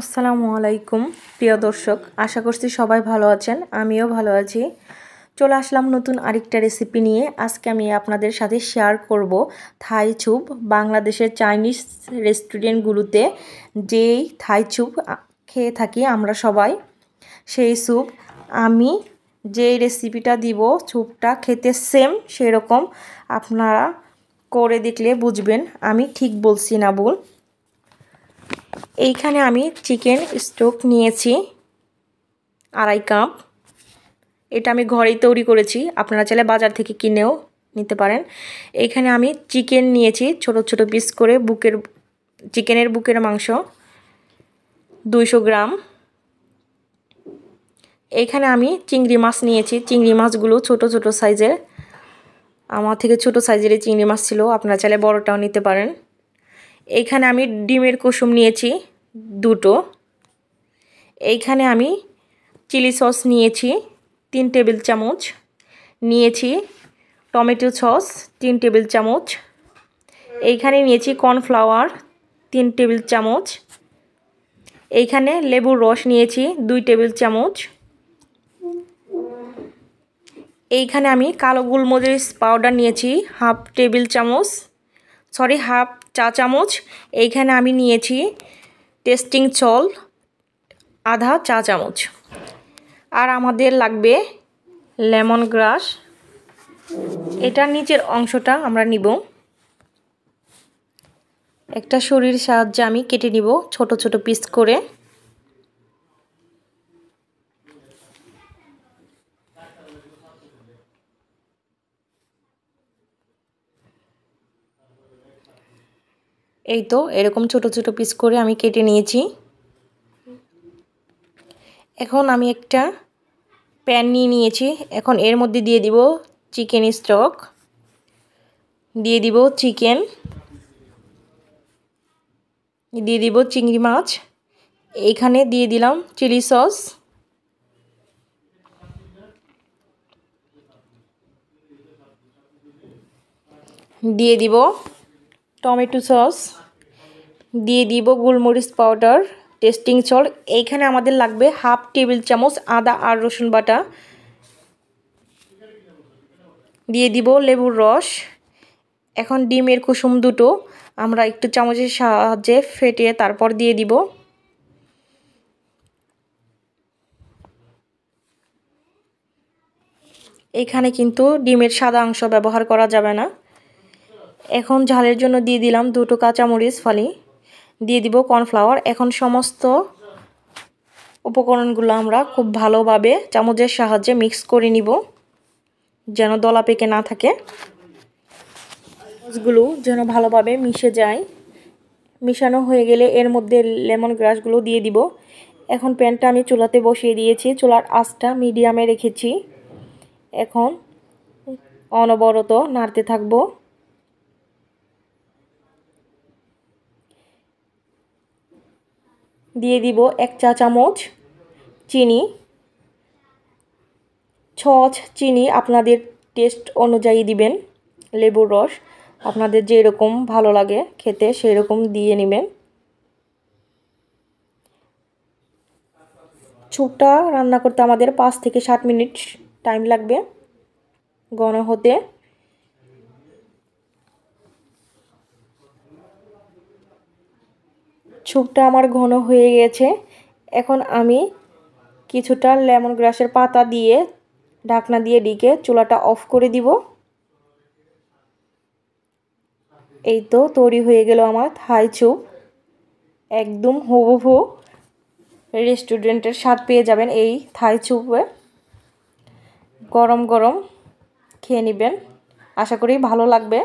আসসালামু আলাইকুম প্রিয় দর্শক আশা করছি সবাই ভালো আছেন আমিও ভালো আছি চলে আসলাম নতুন আরেকটা রেসিপি নিয়ে আজকে আমি আপনাদের সাথে শেয়ার করব থাই ছুপ বাংলাদেশের চাইনিজ রেস্টুরেন্টগুলোতে যেই থাই ছুপ খেয়ে থাকি আমরা সবাই সেই স্যুপ আমি যেই রেসিপিটা দিব স্যুপটা খেতে সেম সেরকম আপনারা করে দেখলে বুঝবেন আমি ঠিক বলছি না বল এইখানে আমি চিকেন স্টোক নিয়েছি আড়াই কাপ এটা আমি ঘরেই তৈরি করেছি আপনারা চাইলে বাজার থেকে কিনেও নিতে পারেন এইখানে আমি চিকেন নিয়েছি ছোট ছোট পিস করে বুকের চিকেনের বুকের মাংস দুইশো গ্রাম এইখানে আমি চিংড়ি মাছ নিয়েছি চিংড়ি মাছগুলো ছোট ছোট সাইজের আমার থেকে ছোট সাইজের চিংড়ি মাছ ছিল আপনারা চাইলে বড়টাও নিতে পারেন এইখানে আমি ডিমের কুসুম নিয়েছি দুটো এইখানে আমি চিলি সস নিয়েছি তিন টেবিল চামচ নিয়েছি টমেটো সস তিন টেবিল চামচ এইখানে নিয়েছি কর্নফ্লাওয়ার তিন টেবিল চামচ এইখানে লেবুর রস নিয়েছি দুই টেবিল চামচ এইখানে আমি কালো গুলমরিচ পাউডার নিয়েছি হাফ টেবিল চামচ সরি হাফ চা চামচ এইখানে আমি নিয়েছি টেস্টিং চল আধা চা চামচ আর আমাদের লাগবে লেমন গ্রাস এটার নিচের অংশটা আমরা নিব একটা শরীর সাহায্যে আমি কেটে নিব ছোট ছোট পিস করে এই তো এরকম ছোট ছোট পিস করে আমি কেটে নিয়েছি এখন আমি একটা প্যান নিয়ে নিয়েছি এখন এর মধ্যে দিয়ে দিব চিকেন স্টক দিয়ে দিব চিকেন দিয়ে দিব চিংড়ি মাছ এখানে দিয়ে দিলাম চিলি সস দিয়ে দিব টমেটো সস দিয়ে দিব গোলমরিচ পাউডার টেস্টিং চল এইখানে আমাদের লাগবে হাফ টেবিল চামচ আদা আর রসুন বাটা দিয়ে দিব লেবুর রস এখন ডিমের কুসুম দুটো আমরা একটু চামচের সাহায্যে ফেটিয়ে তারপর দিয়ে দিব এখানে কিন্তু ডিমের সাদা অংশ ব্যবহার করা যাবে না এখন ঝালের জন্য দিয়ে দিলাম দুটো কাঁচামরিচ ফালি দিয়ে দিব কর্নফ্লাওয়ার এখন সমস্ত উপকরণগুলো আমরা খুব ভালোভাবে চামচের সাহায্যে মিক্স করে নিব যেন দলা পেকে না থাকে গুলো যেন ভালোভাবে মিশে যায় মিশানো হয়ে গেলে এর মধ্যে লেমন গ্রাসগুলো দিয়ে দিব এখন প্যানটা আমি চুলাতে বসিয়ে দিয়েছি চুলার আঁচটা মিডিয়ামে রেখেছি এখন অনবরত নাড়তে থাকবো দিয়ে দিব এক চা চামচ চিনি ছচ চিনি আপনাদের টেস্ট অনুযায়ী দিবেন লেবুর রস আপনাদের যে এরকম ভালো লাগে খেতে সেই রকম দিয়ে নেবেন ছুপটা রান্না করতে আমাদের পাঁচ থেকে সাত মিনিট টাইম লাগবে গণ হতে ছুপটা আমার ঘন হয়ে গেছে এখন আমি কিছুটা লেমন গ্রাসের পাতা দিয়ে ঢাকনা দিয়ে ডিকে চুলাটা অফ করে দিব এই তো তৈরি হয়ে গেল আমার থাই চুপ একদম হুবহু রেস্টুরেন্টের স্বাদ পেয়ে যাবেন এই থাই চুপে গরম গরম খেয়ে নেবেন আশা করি ভালো লাগবে